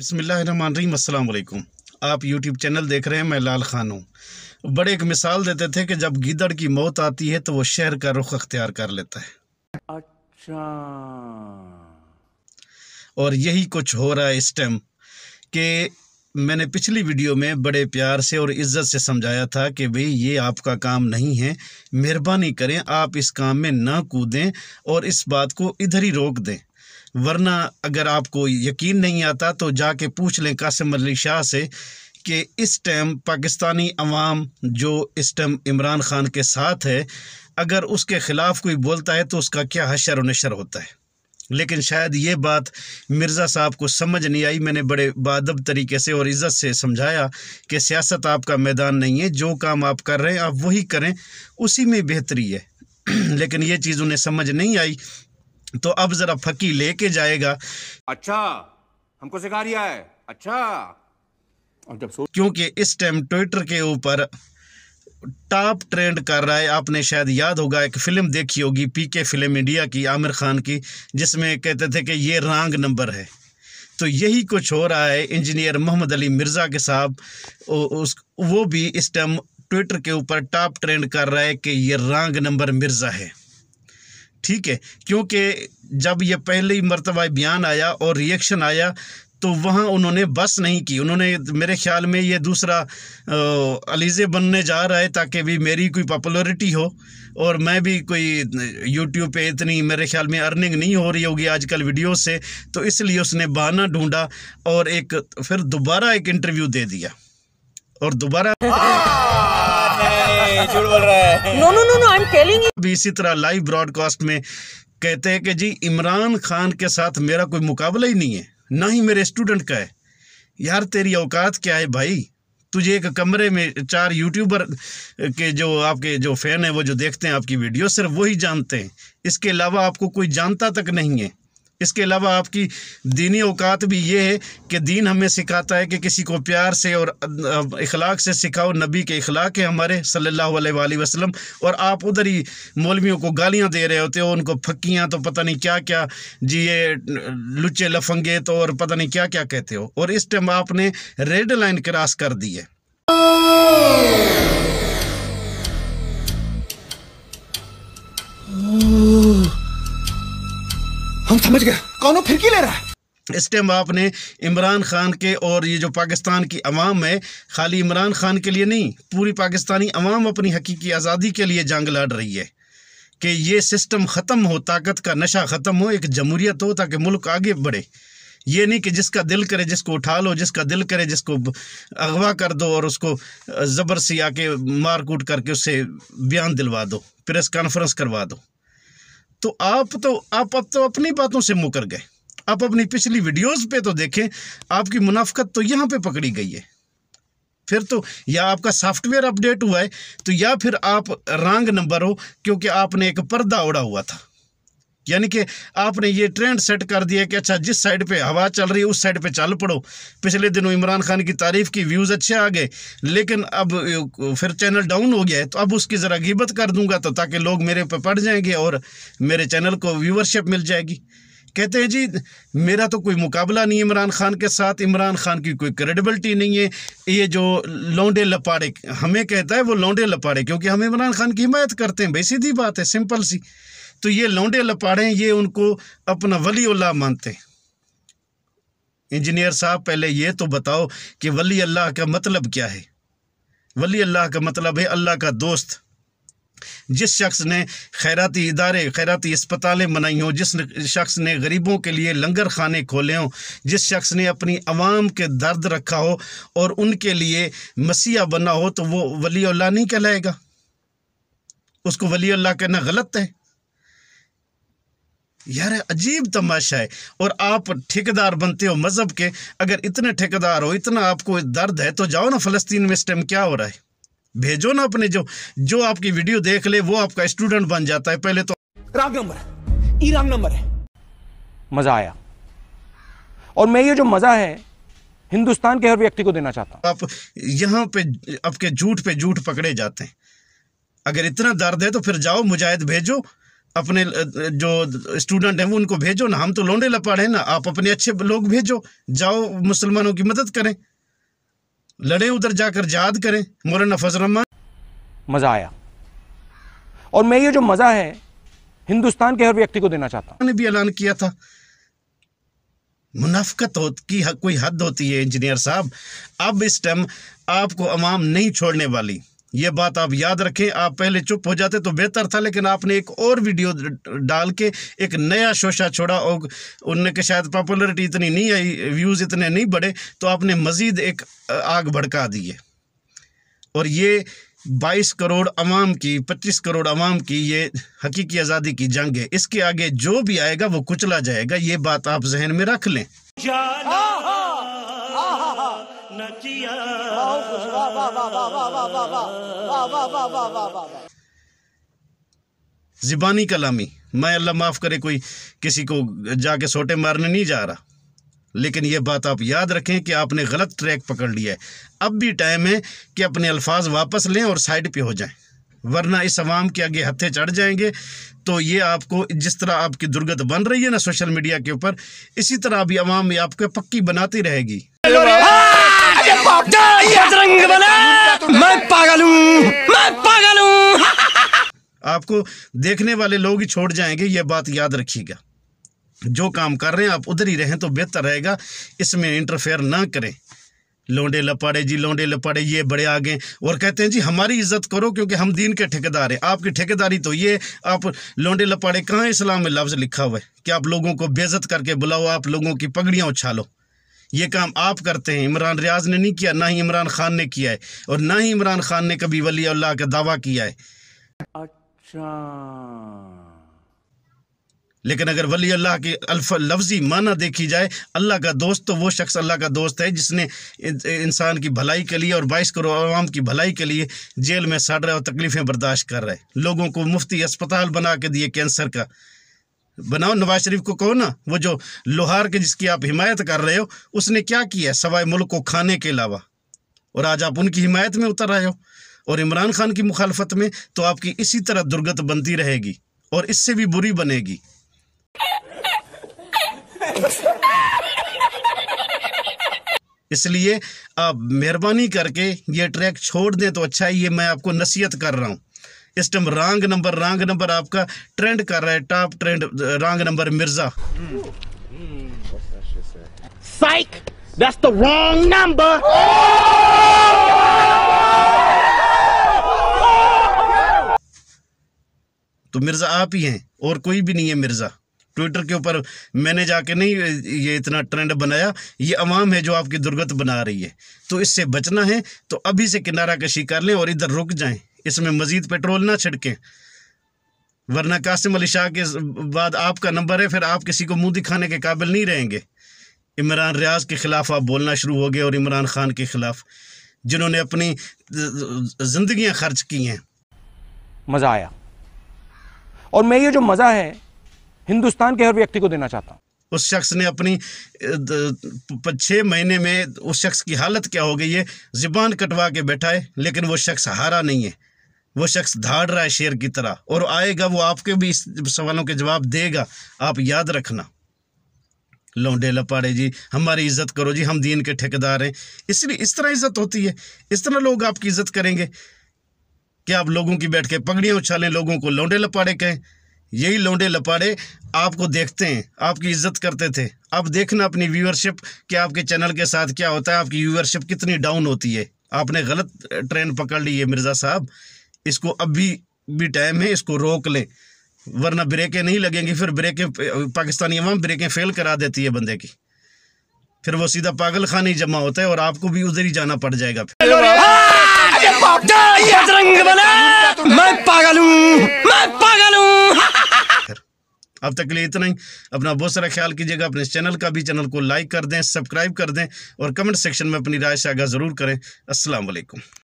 बसमिल आप YouTube channel देख रहे हैं मैं लाल खान हूँ बड़े एक मिसाल देते थे कि जब गिदड़ की मौत आती है तो वो शहर का रुख अख्तियार कर लेता है अच्छा और यही कुछ हो रहा है इस टाइम कि मैंने पिछली वीडियो में बड़े प्यार से और इज़्ज़त से समझाया था कि भाई ये आपका काम नहीं है मेहरबानी करें आप इस काम में ना कूदें और इस बात को इधर ही रोक दें वरना अगर आपको यकीन नहीं आता तो जाके पूछ लें कासिम अली शाह से कि इस टाइम पाकिस्तानी अवाम जो इस टाइम इमरान खान के साथ है अगर उसके ख़िलाफ़ कोई बोलता है तो उसका क्या हशर नशर होता है लेकिन शायद ये बात मिर्ज़ा साहब को समझ नहीं आई मैंने बड़े बदब तरीके से और इज़्ज़त से समझाया कि सियासत आपका मैदान नहीं है जो काम आप कर रहे हैं आप वही करें उसी में बेहतरी है लेकिन ये चीज़ उन्हें समझ नहीं आई तो अब जरा फकी लेके जाएगा अच्छा हमको सिखा रिया है अच्छा और जब क्योंकि इस टाइम ट्विटर के ऊपर टॉप ट्रेंड कर रहा है आपने शायद याद होगा एक फ़िल्म देखी होगी पीके फिल्म इंडिया की आमिर खान की जिसमें कहते थे कि ये रंग नंबर है तो यही कुछ हो रहा है इंजीनियर मोहम्मद अली मिर्ज़ा के साहब उस वो भी इस टाइम ट्विटर के ऊपर टॉप ट्रेंड कर रहा है कि ये रंग नंबर मिर्ज़ा है ठीक है क्योंकि जब ये पहले मरतबा बयान आया और रिएक्शन आया तो वहाँ उन्होंने बस नहीं की उन्होंने मेरे ख्याल में ये दूसरा अलीज़े बनने जा रहा है ताकि भी मेरी कोई पॉपुलरिटी हो और मैं भी कोई यूट्यूब पे इतनी मेरे ख्याल में अर्निंग नहीं हो रही होगी आजकल वीडियो से तो इसलिए उसने बहाना ढूंढा और एक फिर दोबारा एक इंटरव्यू दे दिया और दोबारा झूठ बोल रहा है no no no no I am telling you इसी तरह लाइव ब्रॉडकास्ट में कहते हैं कि जी इमरान खान के साथ मेरा कोई मुकाबला ही नहीं है ना ही मेरे स्टूडेंट का है यार तेरी औकात क्या है भाई तुझे एक कमरे में चार यूट्यूबर के जो आपके जो फ़ैन हैं वो जो देखते हैं आपकी वीडियो सिर्फ वही जानते हैं इसके अलावा आपको कोई जानता तक नहीं है इसके अलावा आपकी दीनी औकात भी ये है कि दीन हमें सिखाता है कि किसी को प्यार से और इखलाक से सिखाओ नबी के इखलाक है हमारे सल्लल्लाहु अलैहि वसल्लम और आप उधर ही मौलवियों को गालियां दे रहे होते हो उनको फक्कियां तो पता नहीं क्या क्या जी ये लुचे लफंगे तो और पता नहीं क्या क्या कहते हो और इस टाइम आपने रेड लाइन क्रॉस कर दी है Oh. हम समझ गए कौनों फिरकी ले रहा है इस टाइम आपने इमरान खान के और ये जो पाकिस्तान की अवाम है खाली इमरान खान के लिए नहीं पूरी पाकिस्तानी अवाम अपनी हकीकी आज़ादी के लिए जंग लड़ रही है कि ये सिस्टम ख़त्म हो ताकत का नशा ख़त्म हो एक जमूरियत हो ताकि मुल्क आगे बढ़े ये नहीं कि जिसका दिल करे जिसको उठा लो जिसका दिल करे जिसको अगवा कर दो और उसको ज़बर से आके मार कूट करके उससे बयान दिलवा दो प्रेस कॉन्फ्रेंस करवा दो तो आप तो आप अब तो अपनी बातों से मुकर गए आप अपनी पिछली वीडियोस पे तो देखें आपकी मुनाफ्त तो यहाँ पे पकड़ी गई है फिर तो या आपका सॉफ्टवेयर अपडेट हुआ है तो या फिर आप रंग नंबर हो क्योंकि आपने एक पर्दा उड़ा हुआ था यानी कि आपने ये ट्रेंड सेट कर दिया कि अच्छा जिस साइड पे हवा चल रही है उस साइड पे चल पड़ो पिछले दिनों इमरान खान की तारीफ़ की व्यूज़ अच्छे आ गए लेकिन अब फिर चैनल डाउन हो गया है तो अब उसकी ज़रा गिबत कर दूंगा तो ताकि लोग मेरे पे पड़ जाएंगे और मेरे चैनल को व्यूवरशिप मिल जाएगी कहते हैं जी मेरा तो कोई मुकाबला नहीं इमरान खान के साथ इमरान खान की कोई क्रेडिबिलिटी नहीं है ये जो लौंडे लपाड़े हमें कहता है वो लौंडे लपाड़े क्योंकि हम इमरान खान की हिमायत करते हैं भाई सीधी बात है सिंपल सी तो ये लौंडे लपाड़े ये उनको अपना वली अल्लाह मानते हैं इंजीनियर साहब पहले ये तो बताओ कि वली अल्लाह का मतलब क्या है वली अल्लाह का मतलब है अल्लाह का दोस्त जिस शख्स ने खैराती इदारे खैराती अस्पतालें बनाई हों जिस शख्स ने गरीबों के लिए लंगर खाने खोले हों जिस शख्स ने अपनी आवाम के दर्द रखा हो और उनके लिए मसीहा बना हो तो वो वली अल्लाह नहीं कहलाएगा उसको वली अल्लाह कहना गलत है यार अजीब तमाशा है और आप ठेकेदार बनते हो मज़हब के अगर इतने ठेकेदार हो इतना आपको दर्द है तो जाओ ना फ़लस्तीन में इस टाइम क्या हो रहा है भेजो ना अपने जो जो आपकी वीडियो देख ले वो आपका स्टूडेंट बन जाता है पहले तो राग नंबर ई राग नंबर है मज़ा आया और मैं ये जो मज़ा है हिंदुस्तान के हर व्यक्ति को देना चाहता हूँ आप यहाँ पे आपके झूठ पे झूठ पकड़े जाते हैं अगर इतना दर्द है तो फिर जाओ मुजाहिद भेजो अपने जो स्टूडेंट हैं उनको भेजो ना हम तो लौंडे लपाड़ हैं ना आप अपने अच्छे लोग भेजो जाओ मुसलमानों की मदद करें लड़ें उधर जाकर जाद करें मौलाना रहमान मज़ा आया और मैं ये जो मज़ा है हिंदुस्तान के हर व्यक्ति को देना चाहता हूँ भी ऐलान किया था मुनाफ्त की कोई हद होती है इंजीनियर साहब अब इस टाइम आपको अवाम नहीं छोड़ने वाली ये बात आप याद रखें आप पहले चुप हो जाते तो बेहतर था लेकिन आपने एक और वीडियो डाल के एक नया शोशा छोड़ा और उनने के शायद पॉपुलरिटी इतनी नहीं आई व्यूज़ इतने नहीं बढ़े तो आपने मज़ीद एक आग भड़का दी है और ये 22 करोड़ अवाम की 25 करोड़ अवाम की ये हकीकी आज़ादी की जंग है इसके आगे जो भी आएगा वो कुचला जाएगा ये बात आप जहन में रख लें ज़िबानी कलामी मैं अल्लाह माफ़ करे कोई किसी को जाके सोटे मारने नहीं जा रहा लेकिन ये बात आप याद रखें कि आपने गलत ट्रैक पकड़ लिया है अब भी टाइम है कि अपने अल्फाज वापस लें और साइड पे हो जाएं वरना इस आवाम के आगे हत्थे चढ़ जाएंगे तो ये आपको जिस तरह आपकी दुर्गत बन रही है ना सोशल मीडिया के ऊपर इसी तरह अभी आवाम आपके पक्की बनाती रहेगी आपको देखने वाले लोग ही छोड़ जाएंगे ये बात याद रखिएगा जो काम कर रहे हैं आप उधर ही रहें तो बेहतर रहेगा इसमें इंटरफेयर ना करें लोंडे लपाड़े जी लोंडे लपाड़े ये बड़े आ गए और कहते हैं जी हमारी इज्जत करो क्योंकि हम दीन के ठेकेदार हैं आपकी ठेकेदारी तो ये आप लोंडे लपाड़े कहाँ इस्लाम में लफ्ज़ लिखा हुआ है कि आप लोगों को बेजत करके बुलाओ आप लोगों की पगड़ियाँ उछालो ये काम आप करते हैं इमरान रियाज ने नहीं किया ना ही इमरान खान ने किया है और ना ही इमरान खान ने कभी वली अल्लाह का दावा किया है लेकिन अगर वली अल्लाह की अल्फ लफ्जी माना देखी जाए अल्लाह का दोस्त तो वो शख्स अल्लाह का दोस्त है जिसने इंसान की भलाई के लिए और बाईस करोड़ आवाम की भलाई के लिए जेल में सड़ रहा है और तकलीफ़ें बर्दाश्त कर रहा है लोगों को मुफ्ती अस्पताल बना के दिए कैंसर का बनाओ नवाज शरीफ को कहो ना वो जो लोहार के जिसकी आप हिमायत कर रहे हो उसने क्या किया सवाए मुल्क को खाने के अलावा और आज आप उनकी हिमायत में उतर रहे हो और इमरान खान की मुखालफत में तो आपकी इसी तरह दुर्गत बनती रहेगी और इससे भी बुरी बनेगी इसलिए आप मेहरबानी करके ये ट्रैक छोड़ दें तो अच्छा है ये मैं आपको नसीहत कर रहा हूँ इस time wrong number wrong number आपका ट्रेंड कर रहा है top trend wrong number Mirza साइक दैट्स द रॉन्ग नंबर तो मिर्ज़ा आप ही हैं और कोई भी नहीं है मिर्ज़ा ट्विटर के ऊपर मैंने जाके नहीं ये इतना ट्रेंड बनाया ये अवाम है जो आपकी दुर्गत बना रही है तो इससे बचना है तो अभी से किनारा कशी कर लें और इधर रुक जाएं इसमें मज़ीद पेट्रोल ना छिड़कें वरना कासिम अली शाह के बाद आपका नंबर है फिर आप किसी को मुंह दिखाने के काबिल नहीं रहेंगे इमरान रियाज के ख़िलाफ़ आप बोलना शुरू हो गए और इमरान ख़ान के ख़िलाफ़ जिन्होंने अपनी ज़िंदगियाँ खर्च की हैं मज़ा आया और मैं ये जो मज़ा है हिंदुस्तान के हर व्यक्ति को देना चाहता हूँ उस शख्स ने अपनी छः महीने में उस शख्स की हालत क्या हो गई है जिबान कटवा के बैठा है लेकिन वो शख्स हारा नहीं है वो शख्स धाड़ रहा है शेर की तरह और आएगा वो आपके भी इस सवालों के जवाब देगा आप याद रखना लौंडे लपाड़े जी हमारी इज्जत करो जी हम दीन के ठेकेदार हैं इसलिए इस तरह इज्जत होती है इस तरह लोग आपकी इज्जत करेंगे कि आप लोगों की बैठ के पगड़ियाँ उछालें लोगों को लौंडे लपाड़े कहें यही लौंडे लपाड़े आपको देखते हैं आपकी इज्जत करते थे अब देखना अपनी व्यूअरशिप कि आपके चैनल के साथ क्या होता है आपकी व्यूअरशिप कितनी डाउन होती है आपने गलत ट्रेन पकड़ ली है मिर्ज़ा साहब इसको अब भी भी टाइम है इसको रोक लें वरना ब्रेकें नहीं लगेंगी फिर ब्रेकें पाकिस्तानी अवाम ब्रेकें फेल करा देती है बंदे की फिर वो सीधा पागल खानी जमा होता है और आपको भी उधर ही जाना पड़ जाएगा फिर बजरंग बना मैं पागल हूँ मैं पागल हूँ अब तक के लिए इतना ही अपना बहुत सारा ख्याल कीजिएगा अपने चैनल का भी चैनल को लाइक कर दें सब्सक्राइब कर दें और कमेंट सेक्शन में अपनी राय आगा ज़रूर करें असलकम